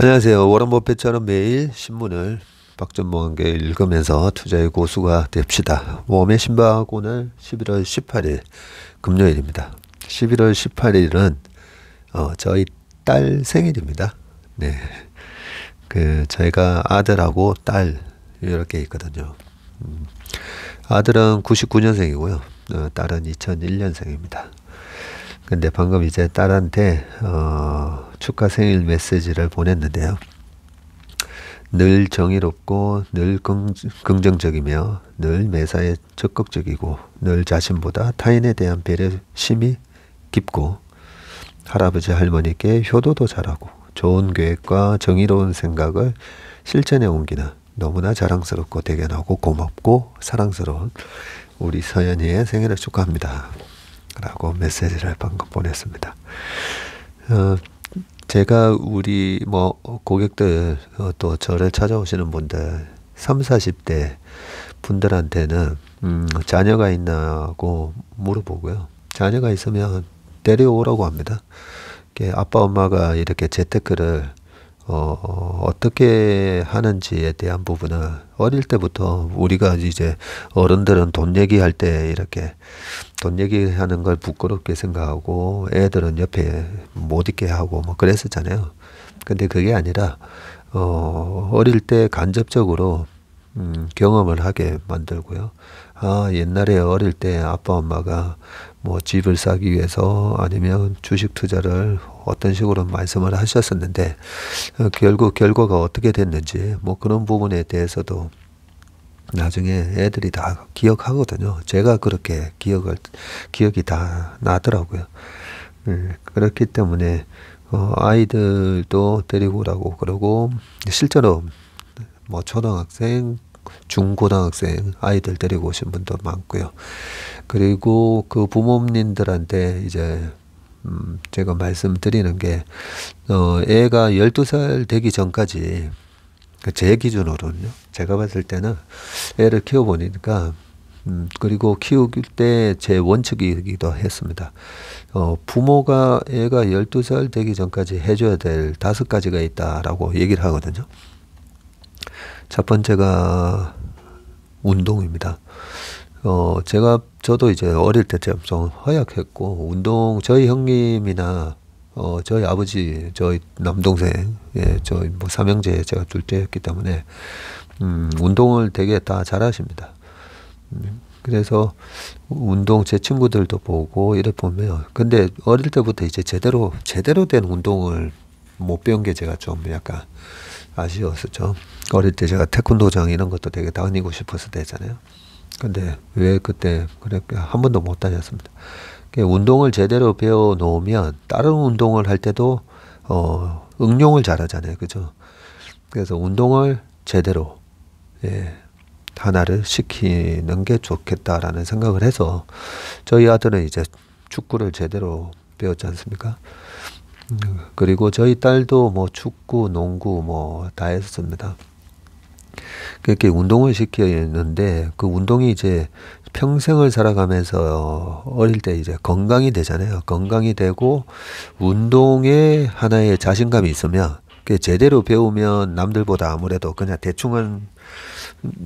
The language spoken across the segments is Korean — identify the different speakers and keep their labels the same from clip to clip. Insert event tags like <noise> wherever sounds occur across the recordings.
Speaker 1: 안녕하세요. 워런 버핏처럼 매일 신문을 박전모한게 읽으면서 투자의 고수가 됩시다. 웜의 신박 오늘 11월 18일 금요일입니다. 11월 18일은 어, 저희 딸 생일입니다. 네. 그 저희가 아들하고 딸 이렇게 있거든요. 음, 아들은 99년생이고요. 어, 딸은 2001년생입니다. 근데 방금 이제 딸한테 어 축하 생일 메시지를 보냈는데요. 늘 정의롭고 늘 긍정적이며 늘 매사에 적극적이고 늘 자신보다 타인에 대한 배려심이 깊고 할아버지 할머니께 효도도 잘하고 좋은 계획과 정의로운 생각을 실천해 옮기는 너무나 자랑스럽고 대견하고 고맙고 사랑스러운 우리 서연이의 생일을 축하합니다. 라고 메시지를 방금 보냈습니다. 어, 제가 우리 뭐 고객들 어, 또 저를 찾아오시는 분들 3, 40대 분들한테는 음, 자녀가 있나고 물어보고요. 자녀가 있으면 데려오라고 합니다. 아빠 엄마가 이렇게 재테크를 어, 어떻게 하는지에 대한 부분은 어릴 때부터 우리가 이제 어른들은 돈 얘기할 때 이렇게 돈 얘기하는 걸 부끄럽게 생각하고 애들은 옆에 못 있게 하고 뭐 그랬었잖아요. 근데 그게 아니라 어, 어릴 때 간접적으로 음, 경험을 하게 만들고요. 아, 옛날에 어릴 때 아빠 엄마가 뭐 집을 사기 위해서 아니면 주식 투자를 어떤 식으로 말씀을 하셨었는데 어, 결국 결과가 어떻게 됐는지 뭐 그런 부분에 대해서도 나중에 애들이 다 기억하거든요. 제가 그렇게 기억을 기억이 다 나더라고요. 네, 그렇기 때문에 어, 아이들도 데리고 오라고 그러고 실제로 뭐 초등학생 중고등학생 아이들 데리고 오신 분도 많고요. 그리고 그 부모님들한테 이제 음 제가 말씀드리는 게어 애가 12살 되기 전까지 그러니까 제 기준으로는요. 제가 봤을 때는 애를 키워 보니까 음, 그리고 키울 때 제 원칙이기도 했습니다. 어, 부모가 애가 12살 되기 전까지 해줘야 될 다섯 가지가 있다라고 얘기를 하거든요. 첫 번째가 운동입니다. 어, 제가, 저도 이제 어릴 때좀 허약했고, 운동, 저희 형님이나, 어, 저희 아버지, 저희 남동생, 예, 저희 뭐 삼형제 제가 둘째였기 때문에, 음, 운동을 되게 다 잘하십니다. 음, 그래서 운동 제 친구들도 보고 이래 보면 근데 어릴 때부터 이제 제대로 제대로 된 운동을 못 배운 게 제가 좀 약간 아쉬웠었죠. 어릴 때 제가 태권도장 이런 것도 되게 다니고 싶었을 때잖아요. 근데 왜 그때 그렇게 한 번도 못 다녔습니다. 운동을 제대로 배워 놓으면 다른 운동을 할 때도 어, 응용을 잘하잖아요, 그죠? 그래서 운동을 제대로 예, 하나를 시키는 게 좋겠다라는 생각을 해서 저희 아들은 이제 축구를 제대로 배웠지 않습니까? 그리고 저희 딸도 뭐 축구, 농구 뭐 다 했었습니다. 그렇게 운동을 시키는데 그 운동이 이제 평생을 살아가면서 어릴 때 이제 건강이 되잖아요. 건강이 되고 운동에 하나의 자신감이 있으면 그 제대로 배우면 남들보다 아무래도 그냥 대충한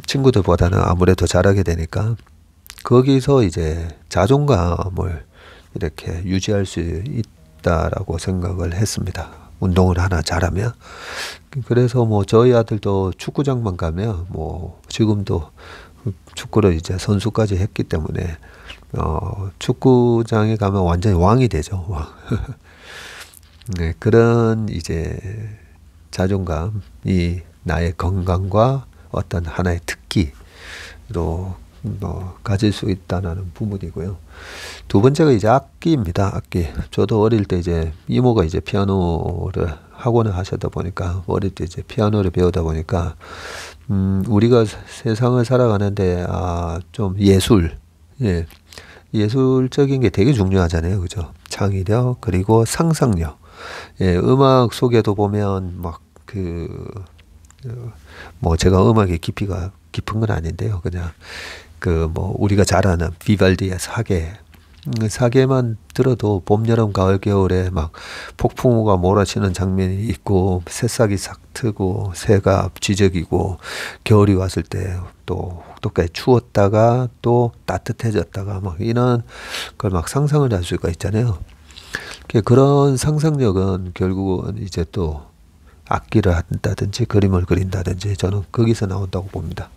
Speaker 1: 친구들보다는 아무래도 잘하게 되니까 거기서 이제 자존감을 이렇게 유지할 수 있. 다 있다라고 생각을 했습니다. 운동을 하나 잘하면. 그래서 뭐 저희 아들도 축구장만 가면 뭐 지금도 축구를 이제 선수까지 했기 때문에 어, 축구장에 가면 완전히 왕이 되죠. <laughs> 네, 그런 이제 자존감이 나의 건강과 어떤 하나의 특기로 뭐 가질 수 있다라는 부분이고요. 두 번째가 이제 악기입니다. 악기. 저도 어릴 때 이제 이모가 이제 피아노를 학원을 하셨다 보니까 어릴 때 이제 피아노를 배우다 보니까 음 우리가 세상을 살아가는데 아좀 예술 예 예술적인 게 되게 중요하잖아요, 그죠? 창의력 그리고 상상력. 예 음악 속에도 보면 막그 어, 뭐 제가 음악에 깊이가 깊은 건 아닌데요. 그냥 그뭐 우리가 잘 아는 비발디의 사계 음, 사계만 들어도 봄, 여름, 가을, 겨울에 막 폭풍우가 몰아치는 장면이 있고 새싹이 싹 트고 새가 지적이고 겨울이 왔을 때 또 혹독하게 추웠다가 또 따뜻해졌다가 막 이런 걸 막 상상을 할 수가 있잖아요. 그런 상상력은 결국은 이제 또 악기를 한다든지 그림을 그린다든지 저는 거기서 나온다고 봅니다.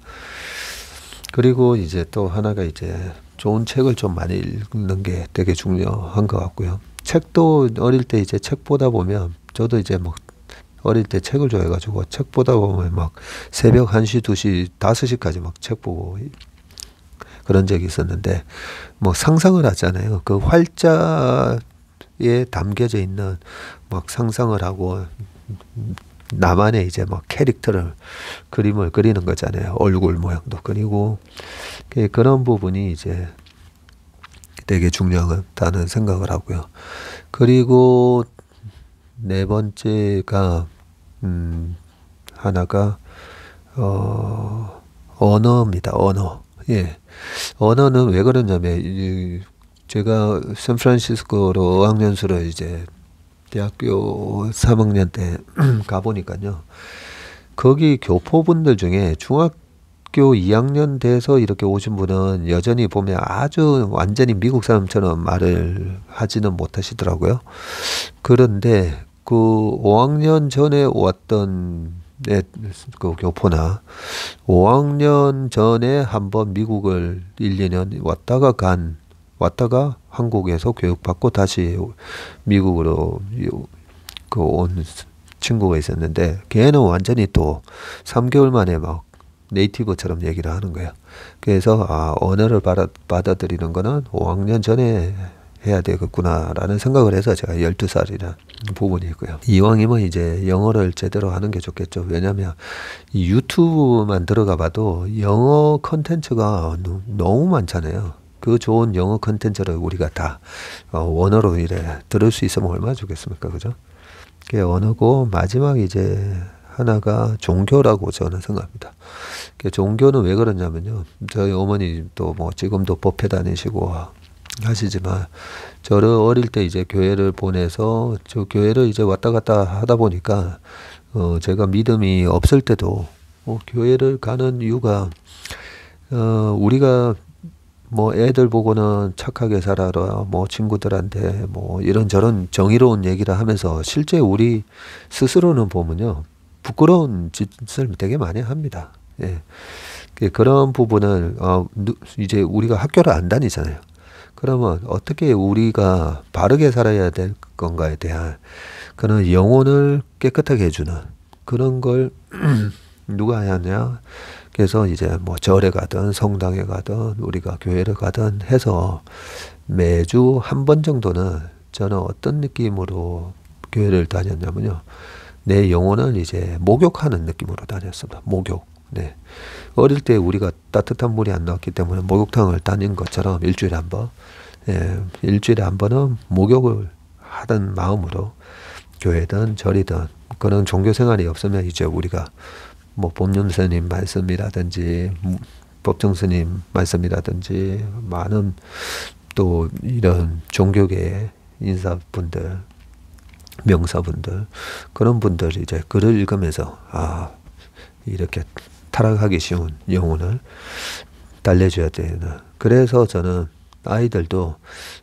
Speaker 1: 그리고 이제 또 하나가 이제 좋은 책을 좀 많이 읽는 게 되게 중요한 것 같고요. 책도 어릴 때 이제 책 보다 보면 저도 이제 막 뭐 어릴 때 책을 좋아해가지고 책 보다 보면 막 새벽 1시, 2시, 5시까지 막 책 보고 그런 적이 있었는데 뭐 상상을 하잖아요. 그 활자에 담겨져 있는 막 상상을 하고 나만의 이제 뭐 캐릭터를 그림을 그리는 거잖아요. 얼굴 모양도 그리고 그 그런 부분이 이제 되게 중요하다는 생각을 하고요. 그리고 네 번째가 음 하나가 어 언어입니다. 언어. 예. 언어는 왜 그러냐면 제가 샌프란시스코로 어학연수를 이제 대학교 3학년 때 <clears throat> 가보니까요. 거기 교포분들 중에 중학교 2학년 돼서 이렇게 오신 분은 여전히 보면 아주 완전히 미국 사람처럼 말을 하지는 못하시더라고요. 그런데 그 5학년 전에 왔던 네, 그 교포나 5학년 전에 한번 미국을 1, 2년 왔다가 간 왔다가 한국에서 교육받고 다시 미국으로 그온 친구가 있었는데 걔는 완전히 또 3개월 만에 막 네이티브처럼 얘기를 하는 거야. 그래서 아, 언어를 받아, 받아들이는 거는 5학년 전에 해야 되겠구나라는 생각을 해서 제가 1 2살이라 부분이 있고요. 이왕이면 이제 영어를 제대로 하는 게 좋겠죠. 왜냐하면 유튜브만 들어가 봐도 영어 컨텐츠가 너무 많잖아요. 그 좋은 영어 컨텐츠를 우리가 다 어, 원어로 이래 들을 수 있으면 얼마나 좋겠습니까, 그죠? 그게 언어고 마지막 이제 하나가 종교라고 저는 생각합니다. 그 종교는 왜 그러냐면요, 저희 어머니 또뭐 지금도 법회 다니시고 하시지만 저를 어릴 때 이제 교회를 보내서 저 교회를 이제 왔다 갔다 하다 보니까 어 제가 믿음이 없을 때도 어 교회를 가는 이유가 어 우리가 뭐 애들 보고는 착하게 살아라 뭐 친구들한테 뭐 이런저런 정의로운 얘기를 하면서 실제 우리 스스로는 보면요 부끄러운 짓을 되게 많이 합니다 예 그 그런 부분을 어 이제 우리가 학교를 안 다니잖아요 그러면 어떻게 우리가 바르게 살아야 될 건가에 대한 그런 영혼을 깨끗하게 해주는 그런 걸 <clears throat> 누가 하냐 그래서 이제 뭐 절에 가든 성당에 가든 우리가 교회를 가든 해서 매주 한 번 정도는 저는 어떤 느낌으로 교회를 다녔냐면요. 내 영혼을 이제 목욕하는 느낌으로 다녔습니다. 목욕. 네. 어릴 때 우리가 따뜻한 물이 안 나왔기 때문에 목욕탕을 다닌 것처럼 일주일에 한 번, 예, 일주일에 한 번은 목욕을 하던 마음으로 교회든 절이든 그런 종교 생활이 없으면 이제 우리가 뭐 법륜 스님 말씀이라든지 법정 스님 말씀이라든지 많은 또 이런 종교계 인사분들 명사분들 그런 분들이 이제 글을 읽으면서 아 이렇게 타락하기 쉬운 영혼을 달래줘야 되는 그래서 저는 아이들도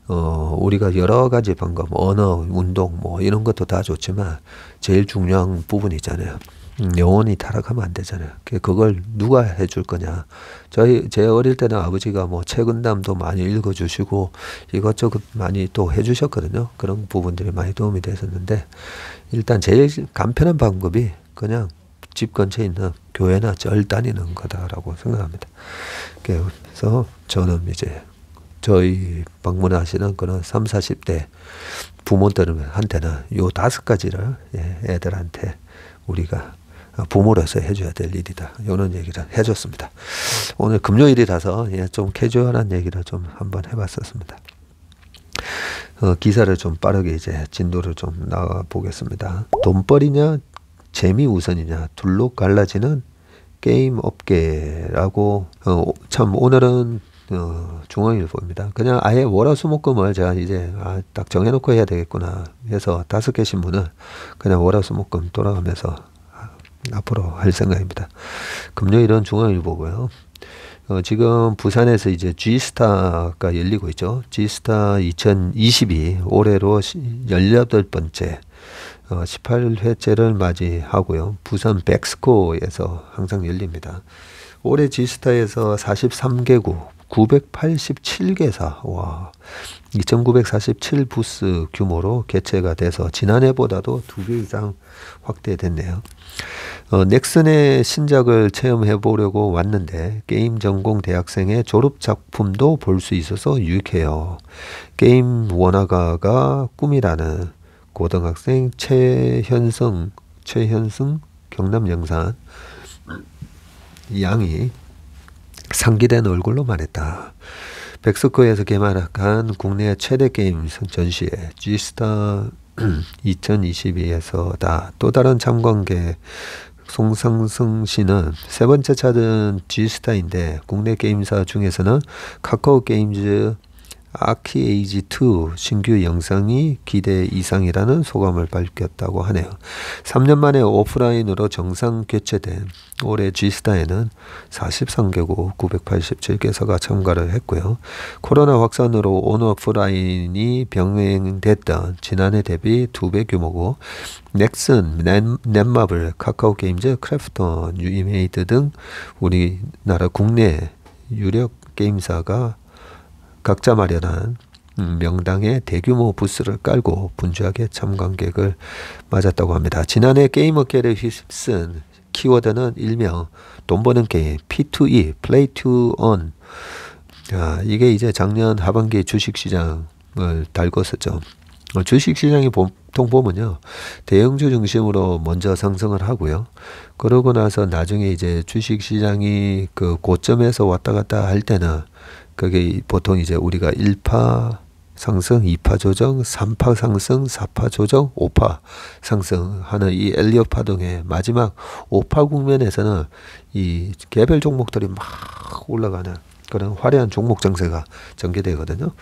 Speaker 1: 어 우리가 여러 가지 방법 언어 운동 뭐 이런 것도 다 좋지만 제일 중요한 부분 이잖아요 영혼이 타락하면 안 되잖아요. 그걸 누가 해줄 거냐. 저희, 제 어릴 때는 아버지가 뭐최근담도 많이 읽어주시고 이것저것 많이 또 해주셨거든요. 그런 부분들이 많이 도움이 됐었는데 일단 제일 간편한 방법이 그냥 집 근처에 있는 교회나 절 다니는 거다라고 생각합니다. 그래서 저는 이제 저희 방문하시는 그런 3, 0 40대 부모들한테는 요 다섯 가지를 예, 애들한테 우리가 부모로서 해줘야 될 일이다. 이런 얘기를 해줬습니다. 오늘 금요일이라서 예, 좀 캐주얼한 얘기를 좀 한번 해봤었습니다. 어, 기사를 좀 빠르게 이제 진도를 좀 나가 보겠습니다. 돈벌이냐 재미 우선이냐 둘로 갈라지는 게임 업계라고 어, 참 오늘은 어, 중앙일보입니다. 그냥 아예 월화수목금을 제가 이제 아, 딱 정해놓고 해야 되겠구나 해서 다섯 개 신문을 그냥 월화수목금 돌아가면서 앞으로 할 생각입니다. 금요일은 중앙일보고요. 어, 지금 부산에서 이제 G스타가 열리고 있죠. G스타 2022 올해로 18번째 어, 18회째를 맞이하고요. 부산 백스코에서 항상 열립니다. 올해 G스타에서 43개국 987개사 와2,947 부스 규모로 개최가 돼서 지난해보다도 두 배 이상 확대됐네요. 어, 넥슨의 신작을 체험해 보려고 왔는데 게임 전공 대학생의 졸업 작품도 볼 수 있어서 유익해요. 게임 원화가가 꿈이라는 고등학생 최현성 최현승 경남 영산 양이 상기된 얼굴로 말했다. 백석코에서 개발한 국내 최대 게임 전시회 G스타 2022에서다. <clears throat> 또 다른 참관객 송상승 씨는 세 번째 차은 G스타인데 국내 게임사 중에서는 카카오 게임즈 아키에이지2 신규 영상이 기대 이상이라는 소감을 밝혔다고 하네요. 3년 만에 오프라인으로 정상 개최된 올해 G스타에는 43개국 987개사가 참가를 했고요. 코로나 확산으로 온오프라인이 병행됐던 지난해 대비 2배 규모고 넥슨, 넷, 마블 카카오게임즈, 크래프톤, 유이메이드 등 우리나라 국내 유력 게임사가 각자 마련한 음. 명당에 대규모 부스를 깔고 분주하게 참관객을 맞았다고 합니다. 지난해 게임업계를 휩쓴 키워드는 일명 돈 버는 게임 P2E (Play to Earn) 아, 이게 이제 작년 하반기 주식시장을 달궜었죠. 어, 주식시장이 보통 보면요 대형주 중심으로 먼저 상승을 하고요. 그러고 나서 나중에 이제 주식시장이 그 고점에서 왔다 갔다 할 때는 그게 보통 이제 우리가 1파 상승, 2파 조정, 3파 상승, 4파 조정, 5파 상승하는 이 엘리엇 파동의 마지막 5파 국면에서는 이 개별 종목들이 막 올라가는 그런 화려한 종목 장세가 전개되거든요.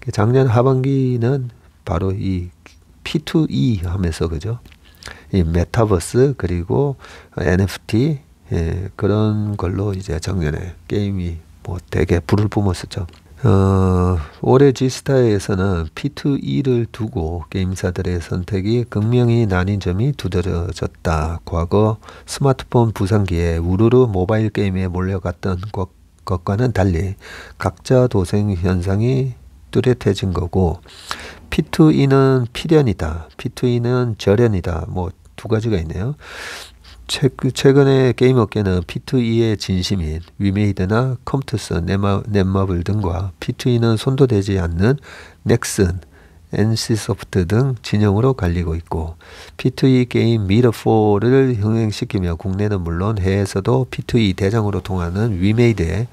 Speaker 1: 그 작년 하반기는 바로 이 P2E 하면서 그죠? 이 메타버스 그리고 NFT 어, 예, 그런 걸로 이제 작년에 게임이 뭐 되게 불을 뿜었었죠. 어, 올해 G스타에서는 P2E를 두고 게임사들의 선택이 극명히 나뉜 점이 두드러졌다. 과거 스마트폰 부상기에 우르르 모바일 게임에 몰려갔던 것, 과는 달리 각자 도생 현상이 뚜렷해진 거고 P2E는 필연이다. P2E는 절연이다. 뭐 두 가지가 있네요. 그 최근에 게임 업계는 P2E의 진심인 위메이드나 컴투스, 넷마블 등과 P2E는 손도 대지 않는 넥슨, NC소프트 등 진영으로 갈리고 있고 P2E 게임 미러4를 흥행시키며 국내는 물론 해외에서도 P2E 대장으로 통하는 위메이드의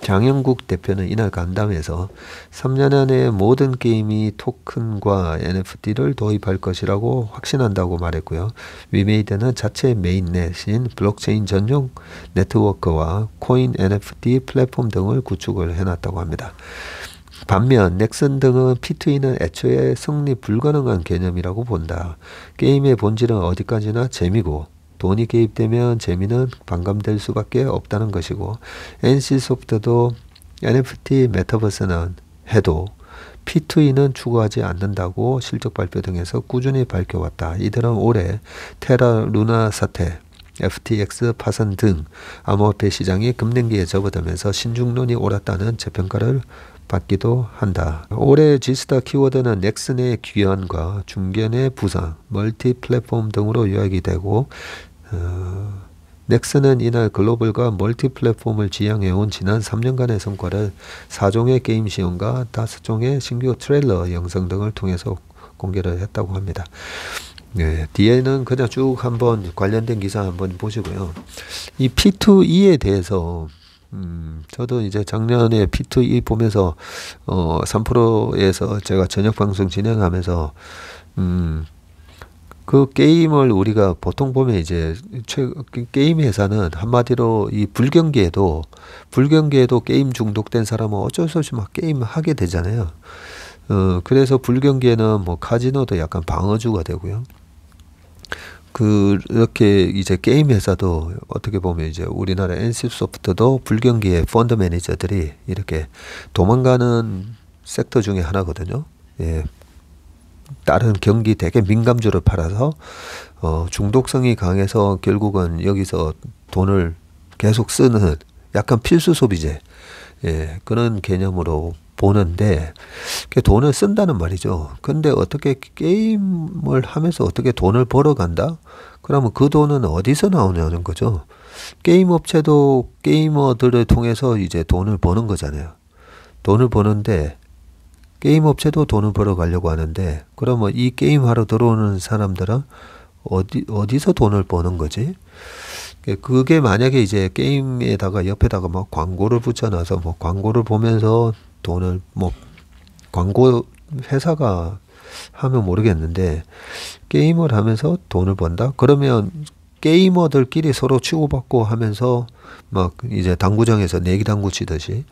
Speaker 1: 장영국 대표는 이날 간담회에서 3년 안에 모든 게임이 토큰과 NFT를 도입할 것이라고 확신한다고 말했고요. 위메이드는 자체 메인넷인 블록체인 전용 네트워크와 코인 NFT 플랫폼 등을 구축을 해놨다고 합니다. 반면 넥슨 등은 P2E는 애초에 성립 불가능한 개념이라고 본다. 게임의 본질은 어디까지나 재미고 돈이 개입되면 재미는 반감될 수밖에 없다는 것이고 NC 소프트도 NFT 메타버스는 해도 P2E는 추구하지 않는다고 실적 발표 등에서 꾸준히 밝혀왔다. 이들은 올해 테라 루나 사태, FTX 파산 등 암호화폐 시장이 급냉기에 접어들면서 신중론이 옳았다는 재평가를 받기도 한다. 올해 지스타 키워드는 넥슨의 귀환과 중견의 부상, 멀티 플랫폼 등으로 요약이 되고 어, 넥슨은 이날 글로벌과 멀티 플랫폼을 지향해온 지난 3년간의 성과를 4종의 게임 시연과 5종의 신규 트레일러 영상 등을 통해서 공개를 했다고 합니다. 네, 뒤에는 그냥 쭉 한번 관련된 기사 한번 보시고요. 이 P2E에 대해서 음, 저도 이제 작년에 P2E 보면서 어, 3%에서 제가 저녁 방송 진행하면서 음, 그 게임을 우리가 보통 보면 이제 최, 그 게임 회사는 한마디로 이 불경기에도 불경기에도 게임 중독된 사람은 어쩔 수 없이 막 게임 하게 되잖아요. 어 그래서 불경기에는 뭐 카지노도 약간 방어주가 되고요. 그렇게 이제 게임 회사도 어떻게 보면 이제 우리나라 NC 소프트도 불경기의 펀드 매니저들이 이렇게 도망가는 섹터 중에 하나거든요. 예, 다른 경기 되게 민감주를 팔아서 어, 중독성이 강해서 결국은 여기서 돈을 계속 쓰는 약간 필수 소비재 예, 그런 개념으로 보는데 돈을 쓴다는 말이죠. 근데 어떻게 게임을 하면서 어떻게 돈을 벌어간다? 그러면 그 돈은 어디서 나오냐는 거죠. 게임 업체도 게이머들을 통해서 이제 돈을 버는 거잖아요. 돈을 버는데 게임 업체도 돈을 벌어가려고 하는데 그러면 뭐 이 게임 하러 들어오는 사람들은 어디 어디서 돈을 버는 거지? 그, 그게 만약에 이제 게임에다가 옆에다가 막 광고를 붙여놔서 뭐 광고를 보면서 돈을 뭐 광고 회사가 하면 모르겠는데 게임을 하면서 돈을 번다? 그러면 게이머들끼리 서로 치고받고 하면서 막 이제 당구장에서 내기 당구 치듯이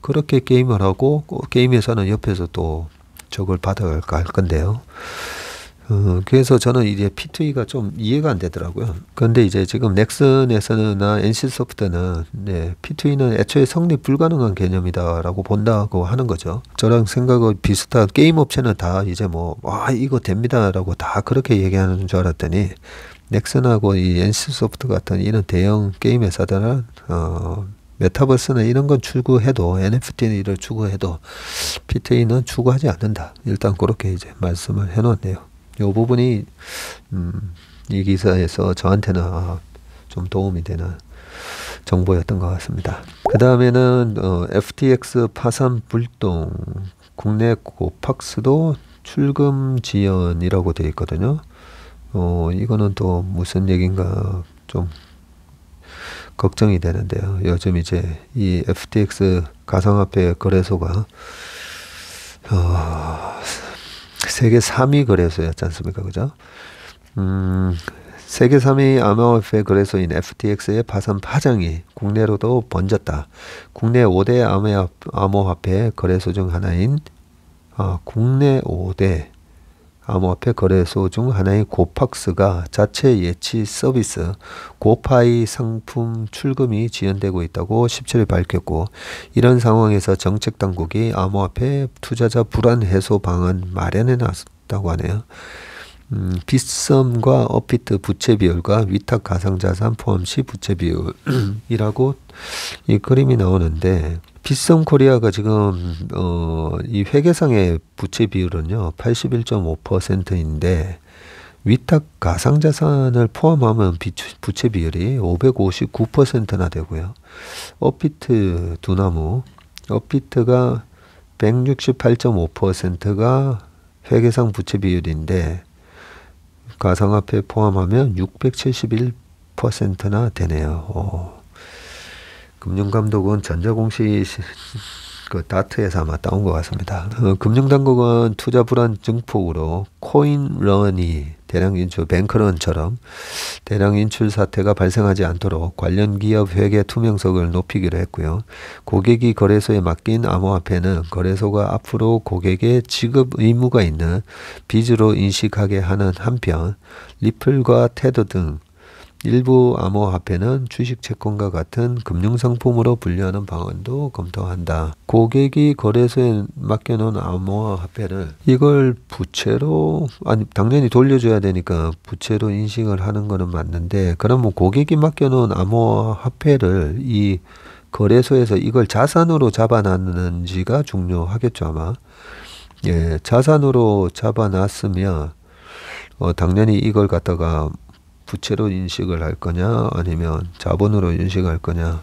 Speaker 1: 그렇게 게임을 하고 그 게임에서는 옆에서 또 저걸 받아갈 까할 건데요. 어, 그래서 저는 이제 P2E가 좀 이해가 안 되더라고요. 그런데 이제 지금 넥슨에서나 NC소프트는 네, P2E는 애초에 성립 불가능한 개념이다라고 본다고 하는 거죠. 저랑 생각은 비슷한 게임 업체는 다 이제 뭐, 와, 아, 이거 됩니다라고 다 그렇게 얘기하는 줄 알았더니 넥슨하고 이엔 c 소프트 같은 이런 대형 게임 회사들은 어, 메타버스는 이런 건 추구해도 NFT는 이를 추구해도 PTA는 추구하지 않는다. 일단 그렇게 이제 말씀을 해놓네요. 이 부분이 음, 이 기사에서 저한테는 아, 좀 도움이 되는 정보였던 것 같습니다. 그 다음에는 어, FTX 파산 불똥 국내 고팍스도 출금 지연이라고 되어 있거든요. 어, 이거는 또 무슨 얘기인가 좀 걱정이 되는데요. 요즘 이제 이 FTX 가상화폐 거래소가 어, 세계 3위 거래소였지 않습니까? 그죠? 음, 세계 3위 암호화폐 거래소인 FTX의 파산 파장이 국내로도 번졌다. 국내 5대 암호화폐 거래소 중 하나인 어, 국내 5대 암호화폐 거래소 중 하나인 고팍스가 자체 예치 서비스 고파이 상품 출금이 지연되고 있다고 17일 밝혔고 이런 상황에서 정책 당국이 암호화폐 투자자 불안 해소 방안 마련해 놨다고 하네요. 음, 빚썸과 어피트 부채 비율과 위탁 가상자산 포함 시 부채 비율이라고 <clears throat> 이 그림이 나오는데 빗썸 코리아가 지금 어, 이 회계상의 부채 비율은요 81.5%인데 위탁 가상자산을 포함하면 부채 비율이 559%나 되고요. 업비트 두나무 업비트가 168.5%가 회계상 부채 비율인데 가상화폐 포함하면 671%나 되네요. 오. 어, 금융감독은 전자공시 그 다트에서 아마 따온 것 같습니다. 어, 금융당국은 투자 불안 증폭으로 코인런이 대량 인출, 뱅크런처럼 대량 인출 사태가 발생하지 않도록 관련 기업 회계 투명성을 높이기로 했고요. 고객이 거래소에 맡긴 암호화폐는 거래소가 앞으로 고객의 지급 의무가 있는 빚으로 인식하게 하는 한편 리플과 테드 등 일부 암호화폐는 주식채권과 같은 금융상품으로 분류하는 방안도 검토한다. 고객이 거래소에 맡겨놓은 암호화폐를 이걸 부채로 아니 당연히 돌려줘야 되니까 부채로 인식을 하는 거는 맞는데 그러면 뭐 고객이 맡겨놓은 암호화폐를 이 거래소에서 이걸 자산으로 잡아놨는지가 중요하겠죠 아마 예 자산으로 잡아놨으면 어, 당연히 이걸 갖다가 부채로 인식을 할 거냐 아니면 자본으로 인식할 거냐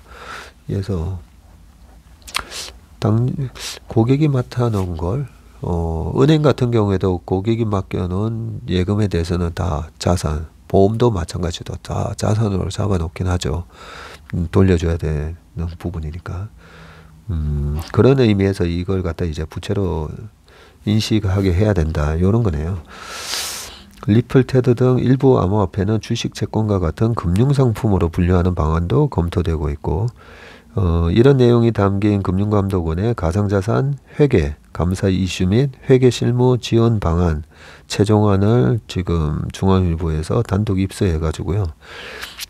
Speaker 1: 그래서 당 고객이 맡아놓은 걸 어, 은행 같은 경우에도 고객이 맡겨놓은 예금에 대해서는 다 자산 보험도 마찬가지로 다 자산으로 잡아놓긴 하죠 음, 돌려줘야 되는 부분이니까 음, 그런 의미에서 이걸 갖다 이제 부채로 인식하게 해야 된다 이런 거네요. 리플 테드 등 일부 암호화폐는 주식 채권과 같은 금융상품으로 분류하는 방안도 검토되고 있고 어, 이런 내용이 담긴 금융감독원의 가상자산 회계 감사 이슈 및 회계 실무 지원 방안 최종안을 지금 중앙일보에서 단독 입수해 가지고요.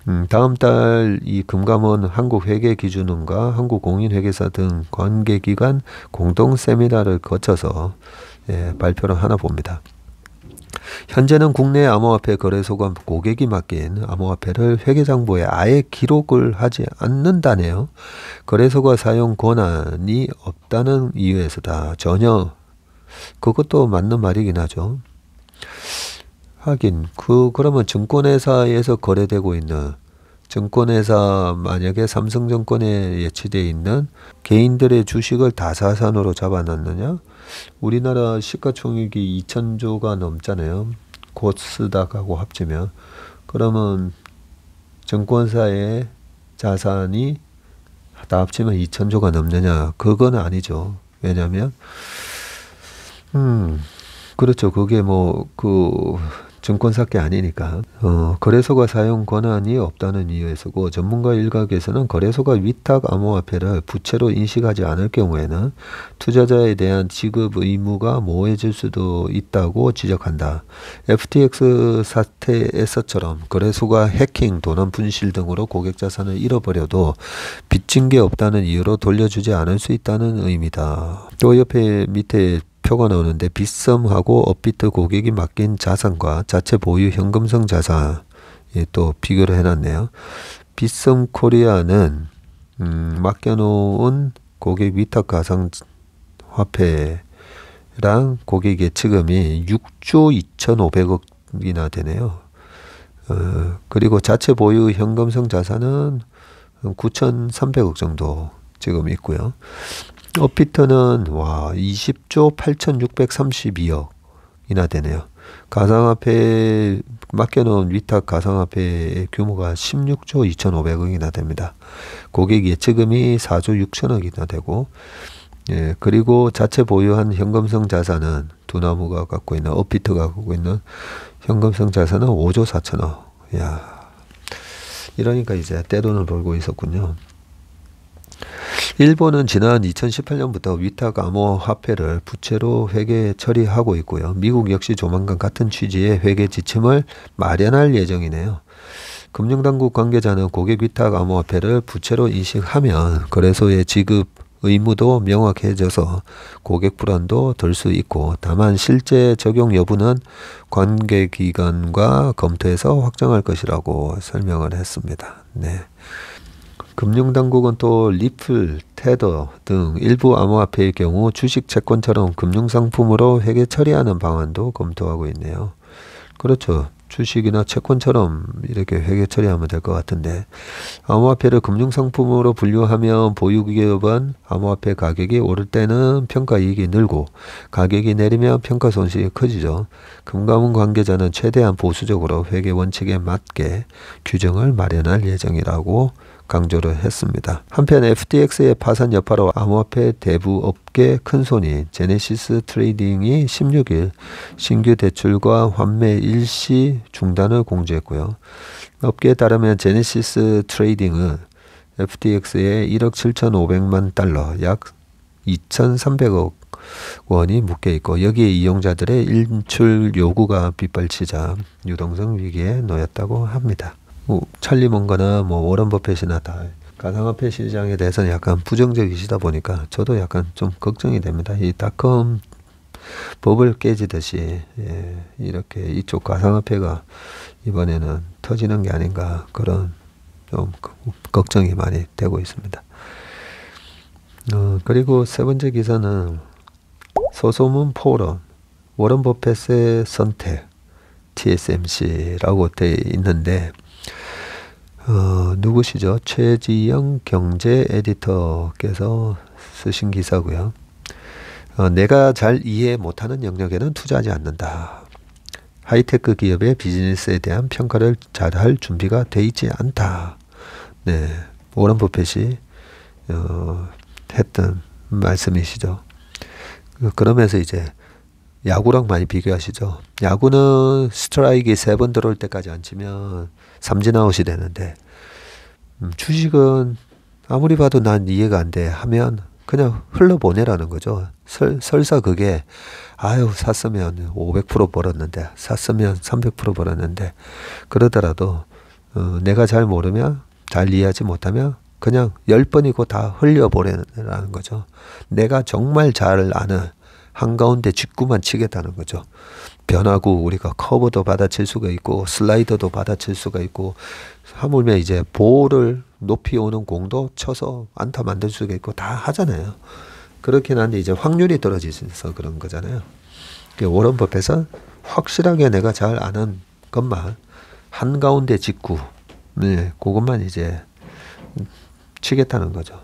Speaker 1: 음, 다음 달 이 금감원 한국회계기준원과 한국공인회계사 등 관계기관 공동 세미나를 거쳐서 예, 발표를 하나 봅니다. 현재는 국내 암호화폐 거래소가 고객이 맡긴 암호화폐를 회계장부에 아예 기록을 하지 않는다네요. 거래소가 사용 권한이 없다는 이유에서다. 전혀 그것도 맞는 말이긴 하죠. 하긴 그 그러면 증권회사에서 거래되고 있는 증권회사 만약에 삼성증권에 예치되어 있는 개인들의 주식을 다 자산으로 잡아놨느냐? 우리나라 시가총액이 2천조가 넘잖아요. 고스닥하고 합치면. 그러면 증권사의 자산이 다 합치면 2천조가 넘느냐? 그건 아니죠. 왜냐면, 음, 그렇죠. 그게 뭐, 그, 증권사께 아니니까 어, 거래소가 사용 권한이 없다는 이유에서고 전문가 일각에서는 거래소가 위탁 암호화폐를 부채로 인식하지 않을 경우에는 투자자에 대한 지급 의무가 모호해질 수도 있다고 지적한다. FTX 사태에서처럼 거래소가 해킹, 도난 분실 등으로 고객 자산을 잃어버려도 빚진 게 없다는 이유로 돌려주지 않을 수 있다는 의미다. 또 옆에 밑에 표가 나오는데 빗썸하고 업비트 고객이 맡긴 자산과 자체 보유 현금성 자산 예, 또 비교를 해놨네요. 빗썸 코리아는 음, 맡겨놓은 고객 위탁 가상 화폐랑 고객 예치금이 6조 2,500억이나 되네요. 어, 그리고 자체 보유 현금성 자산은 9,300억 정도 지금 있고요. 업피터는와 20조 8,632억이나 되네요. 가상화폐 맡겨놓은 위탁 가상화폐의 규모가 16조 2,500억이나 됩니다. 고객 예치금이 4조 6천억이나 되고, 예, 그리고 자체 보유한 현금성 자산은 두나무가 갖고 있는, 업비트가 갖고 있는 현금성 자산은 5조 4천억. 야 이러니까 이제 떼돈을 벌고 있었군요. 일본은 지난 2018년부터 위탁 암호 화폐를 부채로 회계 처리하고 있고요. 미국 역시 조만간 같은 취지의 회계 지침을 마련할 예정이네요. 금융당국 관계자는 고객 위탁 암호화폐를 부채로 인식하면 거래소의 지급 의무도 명확해져서 고객 불안도 덜 수 있고 다만 실제 적용 여부는 관계 기관과 검토해서 확정할 것이라고 설명을 했습니다. 네. 금융당국은 또 리플, 테더 등 일부 암호화폐의 경우 주식 채권처럼 금융상품으로 회계 처리하는 방안도 검토하고 있네요. 그렇죠. 주식이나 채권처럼 이렇게 회계 처리하면 될 것 같은데 암호화폐를 금융상품으로 분류하면 보유기업은 암호화폐 가격이 오를 때는 평가이익이 늘고 가격이 내리면 평가 손실이 커지죠. 금감원 관계자는 최대한 보수적으로 회계 원칙에 맞게 규정을 마련할 예정이라고 강조를 했습니다. 한편 FTX의 파산 여파로 암호화폐 대부 업계 큰 손이 제네시스 트레이딩이 16일 신규 대출과 환매 일시 중단을 공지했고요. 업계에 따르면 제네시스 트레이딩은 FTX에 1억 7,500만 달러 약 2,300억 원이 묶여 있고 여기에 이용자들의 인출 요구가 빗발치자 유동성 위기에 놓였다고 합니다. 뭐 찰리 몽가나 뭐 워런 버핏이나 다 가상화폐 시장에 대해서는 약간 부정적이시다 보니까 저도 약간 좀 걱정이 됩니다. 이 닷컴 법을 깨지듯이 예, 이렇게 이쪽 가상화폐가 이번에는 터지는 게 아닌가 그런 좀 걱정이 많이 되고 있습니다. 어, 그리고 세 번째 기사는 소소문 포럼 워런 버펫의 선택 TSMC라고 돼 있는데 어, 누구시죠? 최지영 경제 에디터께서 쓰신 기사고요. 어, 내가 잘 이해 못하는 영역에는 투자하지 않는다. 하이테크 기업의 비즈니스에 대한 평가를 잘 할 준비가 돼 있지 않다. 네, 오런 버핏이 어, 했던 말씀이시죠. 그, 그러면서 이제 야구랑 많이 비교하시죠. 야구는 스트라이크 세 번 들어올 때까지 안 치면 삼진아웃이 되는데 음, 주식은 아무리 봐도 난 이해가 안 돼 하면 그냥 흘러보내라는 거죠. 설, 설사 그게 아유 샀으면 500% 벌었는데 샀으면 300% 벌었는데 그러더라도 어, 내가 잘 모르면 잘 이해하지 못하면 그냥 10번이고 다 흘려보내라는 거죠. 내가 정말 잘 아는 한가운데 직구만 치겠다는 거죠. 변하고 우리가 커브도 받아칠 수가 있고 슬라이더도 받아칠 수가 있고 하물며 이제 볼을 높이 오는 공도 쳐서 안타 만들 수가 있고 다 하잖아요. 그렇긴 한데 이제 확률이 떨어지서 그런 거잖아요. 워런 버핏은 확실하게 내가 잘 아는 것만 한가운데 직구 네, 그것만 이제 치겠다는 거죠.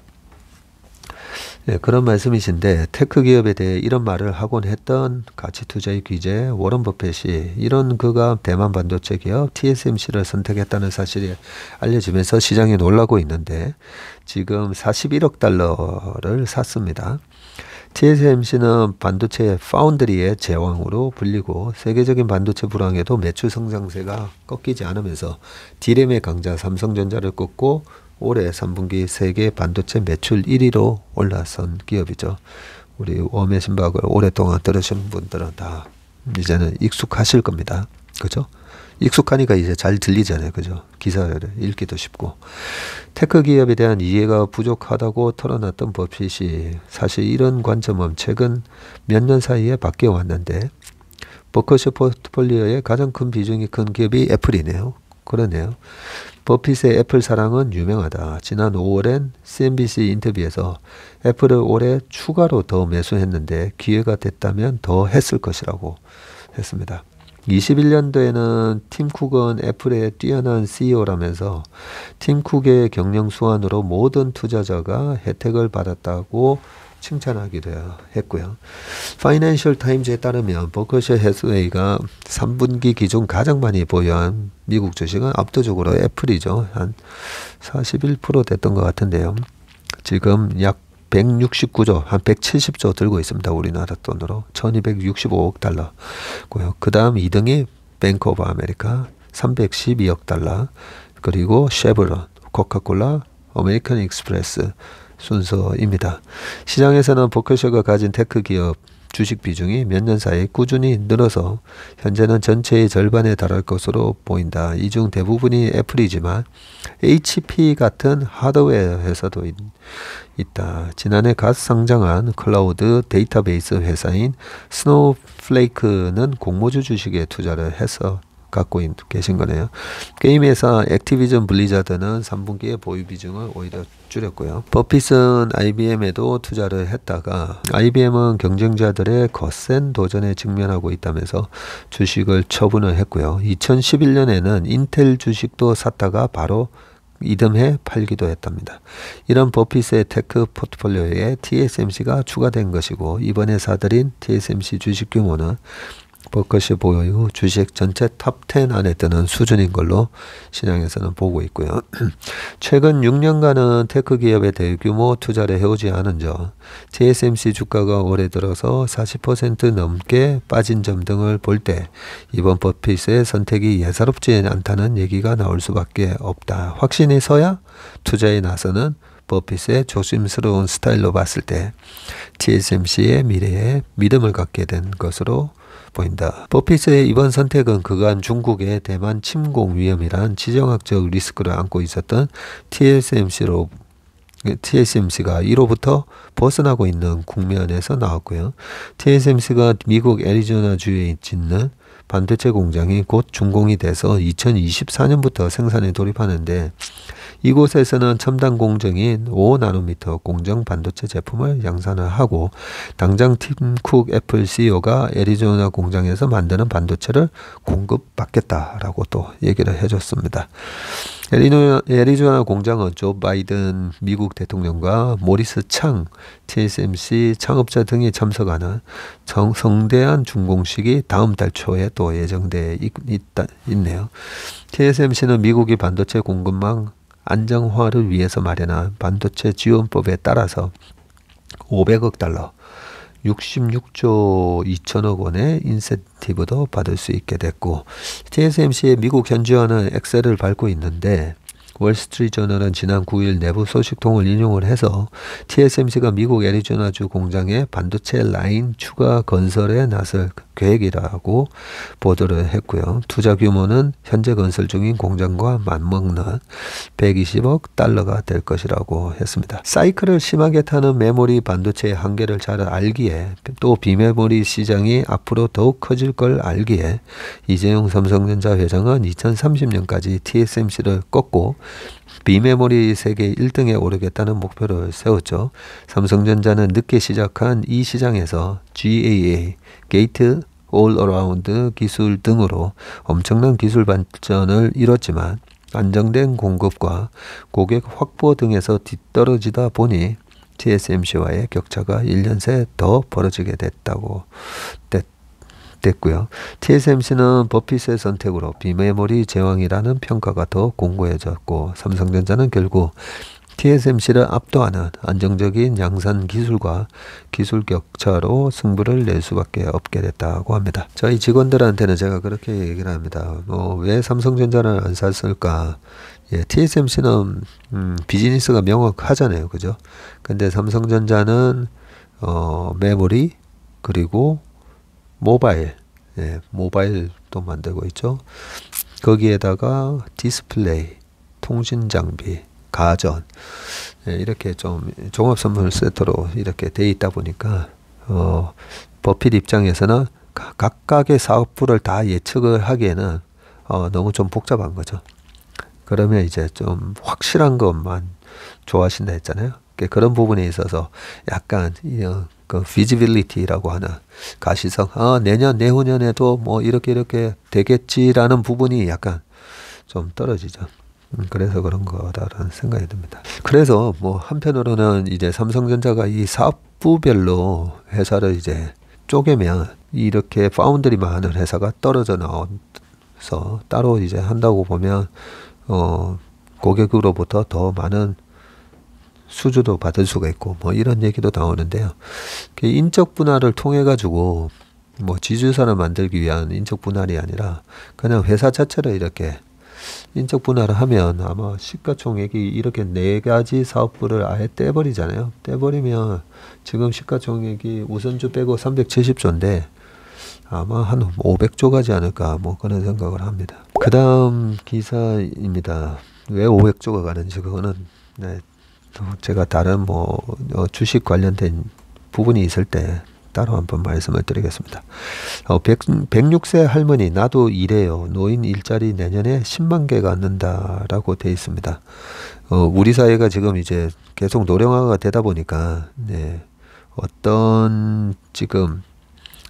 Speaker 1: 네, 그런 말씀이신데 테크 기업에 대해 이런 말을 하곤 했던 가치투자의 귀재 워런 버핏이 이런 그가 대만 반도체 기업 TSMC를 선택했다는 사실이 알려지면서 시장이 놀라고 있는데 지금 41억 달러를 샀습니다. TSMC는 반도체 파운드리의 제왕으로 불리고 세계적인 반도체 불황에도 매출 성장세가 꺾이지 않으면서 디램의 강자 삼성전자를 꺾고 올해 3분기 세계 반도체 매출 1위로 올라선 기업이죠. 우리 웜의 심박을 오랫동안 들으신 분들은 다 이제는 익숙하실 겁니다. 그죠? 익숙하니까 이제 잘 들리잖아요. 그죠? 기사를 읽기도 쉽고. 테크 기업에 대한 이해가 부족하다고 털어놨던 버핏이 사실 이런 관점은 최근 몇 년 사이에 바뀌어 왔는데 버커셔 포트폴리오의 가장 큰 비중이 큰 기업이 애플이네요. 그러네요. 버핏의 애플 사랑은 유명하다. 지난 5월엔 CNBC 인터뷰에서 애플을 올해 추가로 더 매수했는데 기회가 됐다면 더 했을 것이라고 했습니다. 21년도에는 팀 쿡은 애플의 뛰어난 CEO라면서 팀 쿡의 경영 수완으로 모든 투자자가 혜택을 받았다고 칭찬하기도 했고요. 파이낸셜 타임즈에 따르면 버크셔 해스웨이가 3분기 기준 가장 많이 보유한 미국 주식은 압도적으로 애플이죠. 한 41% 됐던 것 같은데요. 지금 약 169조, 한 170조 들고 있습니다. 우리나라 돈으로 1265억 달러고요. 그 다음 2등이 뱅크 오브 아메리카 312억 달러 그리고 쉐브론, 코카콜라, 아메리칸 익스프레스 순서입니다. 시장에서는 버크셔가 가진 테크 기업 주식 비중이 몇 년 사이 꾸준히 늘어서 현재는 전체의 절반에 달할 것으로 보인다. 이 중 대부분이 애플이지만 HP 같은 하드웨어 회사도 있, 다 지난해 갓 상장한 클라우드 데이터베이스 회사인 스노우플레이크는 공모주 주식에 투자를 해서 갖고 계신 거네요. 게임 회사 액티비전 블리자드는 3분기에 보유 비중을 오히려 줄였고요. 버핏은 IBM에도 투자를 했다가 IBM은 경쟁자들의 거센 도전에 직면하고 있다면서 주식을 처분을 했고요. 2011년에는 인텔 주식도 샀다가 바로 이듬해 팔기도 했답니다. 이런 버핏의 테크 포트폴리오에 TSMC가 추가된 것이고 이번에 사들인 TSMC 주식 규모는 버 것이 보여요. 주식 전체 탑 10 안에 드는 수준인 걸로 시장에서는 보고 있고요. <clears throat> 최근 6년간은 테크 기업의 대규모 투자를 해오지 않은 점, TSMC 주가가 올해 들어서 40% 넘게 빠진 점 등을 볼 때 이번 버핏의 선택이 예사롭지 않다는 얘기가 나올 수밖에 없다. 확신이 서야 투자에 나서는 버핏의 조심스러운 스타일로 봤을 때 TSMC의 미래에 믿음을 갖게 된 것으로 보인다. 버핏의 이번 선택은 그간 중국의 대만 침공 위험이란 지정학적 리스크를 안고 있었던 TSMC로 TSMC가 이로부터 벗어나고 있는 국면에서 나왔고요. TSMC가 미국 애리조나주에 짓는 반도체 공장이 곧 준공이 돼서 2024년부터 생산에 돌입하는데 이곳에서는 첨단 공정인 5나노미터 공정 반도체 제품을 양산을 하고 당장 팀쿡 애플 CEO가 애리조나 공장에서 만드는 반도체를 공급받겠다라고 또 얘기를 해줬습니다. 애리조나, 공장은 조 바이든 미국 대통령과 모리스 창, TSMC 창업자 등이 참석하는 정, 성대한 준공식이 다음 달 초에 또 예정돼 있, 있다, 있네요. TSMC는 미국이 반도체 공급망 안정화를 위해서 마련한 반도체 지원법에 따라서 500억 달러, 66조 2천억 원의 인센티브도 받을 수 있게 됐고 TSMC의 미국 현지화는 엑셀을 밟고 있는데 월스트리트저널은 지난 9일 내부 소식통을 인용을 해서 TSMC가 미국 애리조나주 공장의 반도체 라인 추가 건설에 나설 계획이라고 보도를 했고요. 투자 규모는 현재 건설 중인 공장과 맞먹는 120억 달러가 될 것이라고 했습니다. 사이클을 심하게 타는 메모리 반도체의 한계를 잘 알기에 또 비메모리 시장이 앞으로 더욱 커질 걸 알기에 이재용 삼성전자 회장은 2030년까지 TSMC를 꺾고 비메모리 세계 1등에 오르겠다는 목표를 세웠죠. 삼성전자는 늦게 시작한 이 시장에서 GAA, 게이트 올어라운드 기술 등으로 엄청난 기술 발전을 이뤘지만 안정된 공급과 고객 확보 등에서 뒤떨어지다 보니 TSMC와의 격차가 1년 새 더 벌어지게 됐다고 됐, 빗고요 TSMC는 버핏의 선택으로 비메모리 제왕이라는 평가가 더 공고해졌고 삼성전자는 결국 TSMC를 압도하는 안정적인 양산 기술과 기술 격차로 승부를 낼 수밖에 없게 됐다고 합니다. 저희 직원들한테는 제가 그렇게 얘기를 합니다. 뭐왜 삼성전자를 안 샀을까? 예, TSMC는 음, 비즈니스가 명확하잖아요, 그죠? 근데 삼성전자는 어, 메모리 그리고 모바일, 예, 모바일도 만들고 있죠. 거기에다가 디스플레이, 통신 장비, 가전 예, 이렇게 좀 종합 선물 세트로 이렇게 돼 있다 보니까 어, 버핏 입장에서는 각각의 사업부를 다 예측을 하기에는 어, 너무 좀 복잡한 거죠. 그러면 이제 좀 확실한 것만 좋아하신다 했잖아요. 그러니까 그런 부분에 있어서 약간 그 feasibility라고 하는 가시성 아 내년 내후년에도 뭐 이렇게 이렇게 되겠지라는 부분이 약간 좀 떨어지죠. 음, 그래서 그런 거다라는 생각이 듭니다. 그래서 뭐 한편으로는 이제 삼성전자가 이 사업부별로 회사를 이제 쪼개면 이렇게 파운드리 많은 회사가 떨어져 나와서 따로 이제 한다고 보면 어 고객으로부터 더 많은 수주도 받을 수가 있고 뭐 이런 얘기도 나오는데요. 그 인적 분할을 통해 가지고 뭐 지주사를 만들기 위한 인적 분할이 아니라 그냥 회사 자체를 이렇게 인적 분할을 하면 아마 시가총액이 이렇게 네 가지 사업부를 아예 떼버리잖아요. 떼버리면 지금 시가총액이 우선주 빼고 370조인데 아마 한 500조 가지 않을까 뭐 그런 생각을 합니다. 그 다음 기사입니다. 왜 500조가 가는지 그거는 네, 제가 다른 뭐 어, 주식 관련된 부분이 있을 때 따로 한번 말씀을 드리겠습니다. 어, 100, 106세 할머니 나도 일해요. 노인 일자리 내년에 10만 개가 는다라고 돼 있습니다. 어, 우리 사회가 지금 이제 계속 노령화가 되다 보니까 네, 어떤 지금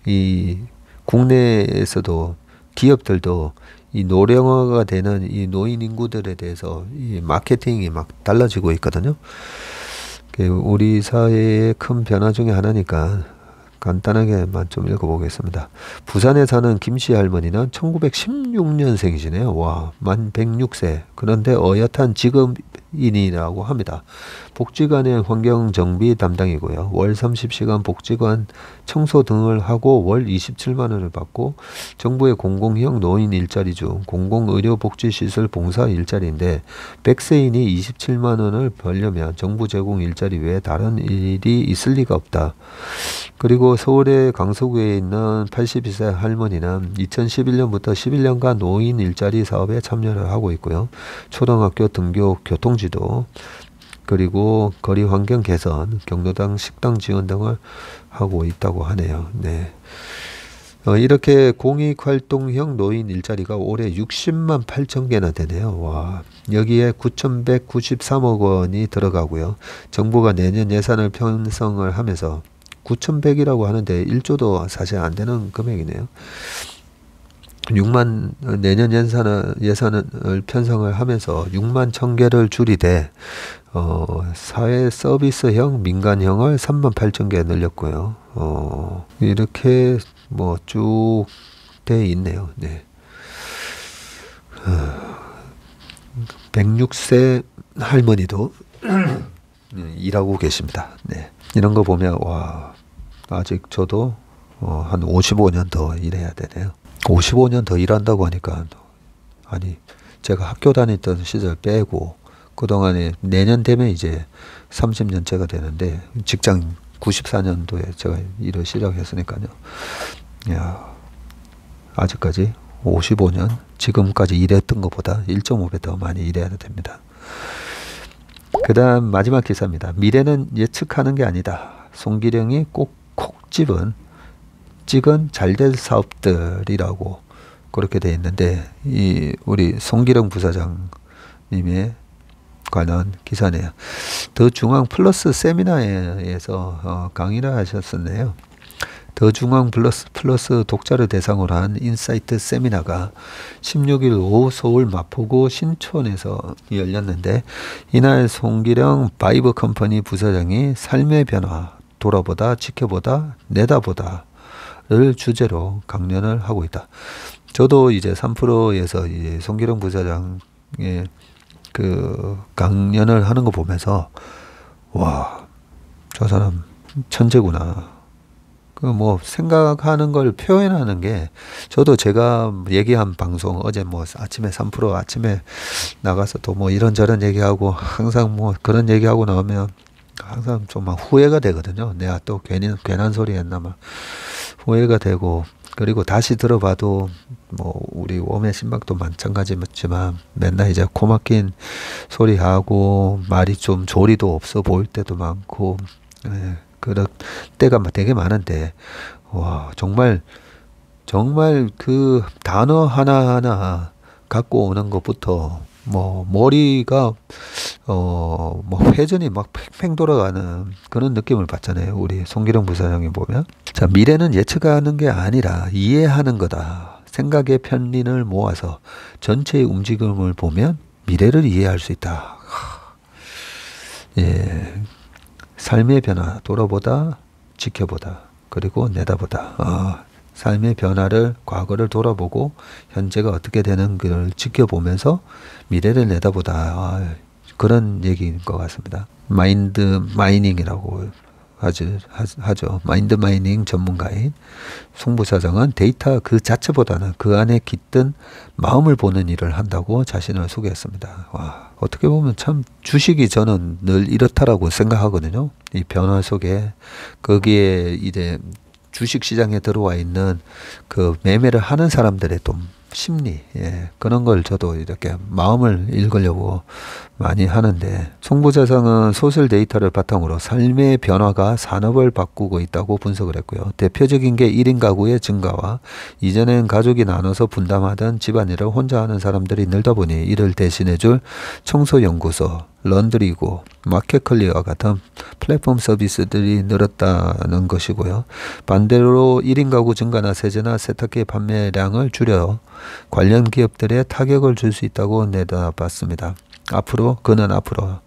Speaker 1: 이 국내에서도 기업들도 이 노령화가 되는 이 노인 인구들에 대해서 이 마케팅이 막 달라지고 있거든요. 그 우리 사회의 큰 변화 중에 하나니까 간단하게만 좀 읽어보겠습니다. 부산에 사는 김씨 할머니는 1916년생이시네요. 와, 만 106세. 그런데 어엿한 지금 인이라고 합니다. 복지관의 환경정비 담당이고요. 월 30시간 복지관 청소 등을 하고 월 27만 원을 받고 정부의 공공형 노인 일자리 중 공공의료복지시설 봉사 일자리인데 100세인이 27만 원을 벌려면 정부 제공 일자리 외에 다른 일이 있을 리가 없다. 그리고 서울의 강서구에 있는 82세 할머니는 2011년부터 11년간 노인 일자리 사업에 참여를 하고 있고요. 초등학교 등교 교통지 지도 그리고 거리 환경 개선, 경로당 식당 지원 등을 하고 있다고 하네요. 네. 어, 이렇게 공익활동형 노인 일자리가 올해 60만 8천 개나 되네요. 와. 여기에 9,193억 원이 들어가고요. 정부가 내년 예산을 편성을 하면서 9,100이라고 하는데 1조도 사실 안 되는 금액이네요. 6만 내년 예산을, 예산을 편성을 하면서 6만 천 개를 줄이되 어, 사회 서비스형 민간형을 3만 8천 개 늘렸고요. 어, 이렇게 뭐 쭉 돼 있네요. 네. 106세 할머니도 <clears throat> 일하고 계십니다. 네. 이런 거 보면 와 아직 저도 어, 한 55년 더 일해야 되네요. 55년 더 일한다고 하니까 아니 제가 학교 다녔던 시절 빼고 그동안에 내년 되면 이제 30년째가 되는데 직장 94년도에 제가 일을 시작했으니까요. 야, 아직까지 55년 지금까지 일했던 것보다 1.5배 더 많이 일해야 됩니다. 그 다음 마지막 기사입니다. 미래는 예측하는 게 아니다. 송기령이 꼭 콕 집은 찍은 잘될 사업들이라고 그렇게 돼 있는데 이 우리 송기령 부사장님의 관한 기사네요. 더 중앙 플러스 세미나에서 어, 강의를 하셨었네요. 더 중앙 플러스 플러스 독자를 대상으로 한 인사이트 세미나가 16일 오후 서울 마포구 신촌에서 열렸는데 이날 송기령 바이브 컴퍼니 부사장이 삶의 변화 돌아보다 지켜보다 내다보다 주제로 강연을 하고 있다. 저도 이제 3%에서 이제 송기룡 부사장의 그 강연을 하는 거 보면서 와, 저 사람 천재구나. 그 뭐 생각하는 걸 표현하는 게 저도 제가 얘기한 방송 어제 뭐 아침에 3% 아침에 나가서 또 뭐 이런저런 얘기하고 항상 뭐 그런 얘기하고 나오면 항상 좀 막 후회가 되거든요. 내가 또 괜히 괜한 소리 했나 막 후회가 되고 그리고 다시 들어봐도 뭐 우리 웜의 신박도 마찬가지지만 맨날 이제 코막힌 소리하고 말이 좀 조리도 없어 보일 때도 많고 예, 그런 때가 되게 많은데 와 정말 정말 그 단어 하나하나 갖고 오는 것부터 뭐 머리가 어, 뭐 회전이 막 팽팽 돌아가는 그런 느낌을 받잖아요. 우리 송기룡부사장님 보면. 자, 미래는 예측하는 게 아니라 이해하는 거다. 생각의 편린을 모아서 전체의 움직임을 보면 미래를 이해할 수 있다. 예. 삶의 변화, 돌아보다, 지켜보다, 그리고 내다보다. 아, 삶의 변화를, 과거를 돌아보고, 현재가 어떻게 되는 걸 지켜보면서 미래를 내다보다. 아, 그런 얘기인 것 같습니다. 마인드 마이닝이라고 아주 하죠. 마인드 마이닝 전문가인 송부사장은 데이터 그 자체보다는 그 안에 깃든 마음을 보는 일을 한다고 자신을 소개했습니다. 와, 어떻게 보면 참 주식이 저는 늘 이렇다라고 생각하거든요. 이 변화 속에 거기에 이제 주식 시장에 들어와 있는 그 매매를 하는 사람들의 또 심리, 예, 그런 걸 저도 이렇게 마음을 읽으려고 많이 하는데 송부자상은 소설 데이터를 바탕으로 삶의 변화가 산업을 바꾸고 있다고 분석을 했고요. 대표적인 게 1인 가구의 증가와 이전엔 가족이 나눠서 분담하던 집안일을 혼자 하는 사람들이 늘다 보니 이를 대신해줄 청소연구소, 런드리고 마켓클리와 같은 플랫폼 서비스들이 늘었다는 것이고요. 반대로 1인 가구 증가나 세제나 세탁기 판매량을 줄여 관련 기업들의 타격을 줄 수 있다고 내다봤습니다. 앞으로 그는 앞으로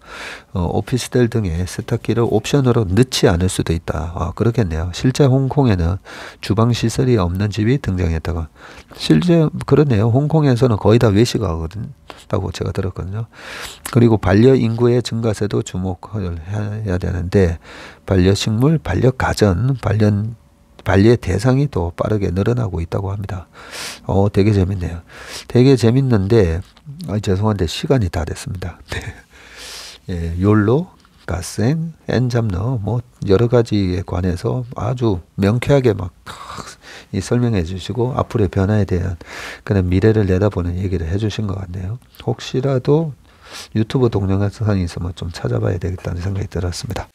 Speaker 1: 어, 오피스텔 등의 세탁기를 옵션으로 넣지 않을 수도 있다. 아, 그렇겠네요. 실제 홍콩에는 주방 시설이 없는 집이 등장했다고. 실제 그러네요. 홍콩에서는 거의 다외식하거든다 제가 들었거든요. 그리고 반려 인구의 증가세도 주목해야 되는데 반려식물, 반려가전, 반려 관리의 대상이 더 빠르게 늘어나고 있다고 합니다. 어, 되게 재밌네요. 되게 재밌는데, 아, 죄송한데 시간이 다 됐습니다. <laughs> 네. 예, 욜로, 가생, 엔잡너, 뭐, 여러 가지에 관해서 아주 명쾌하게 막, 이 설명해 주시고, 앞으로의 변화에 대한 그런 미래를 내다보는 얘기를 해 주신 것 같네요. 혹시라도 유튜브 동영상이 있으면 좀 찾아봐야 되겠다는 생각이 들었습니다.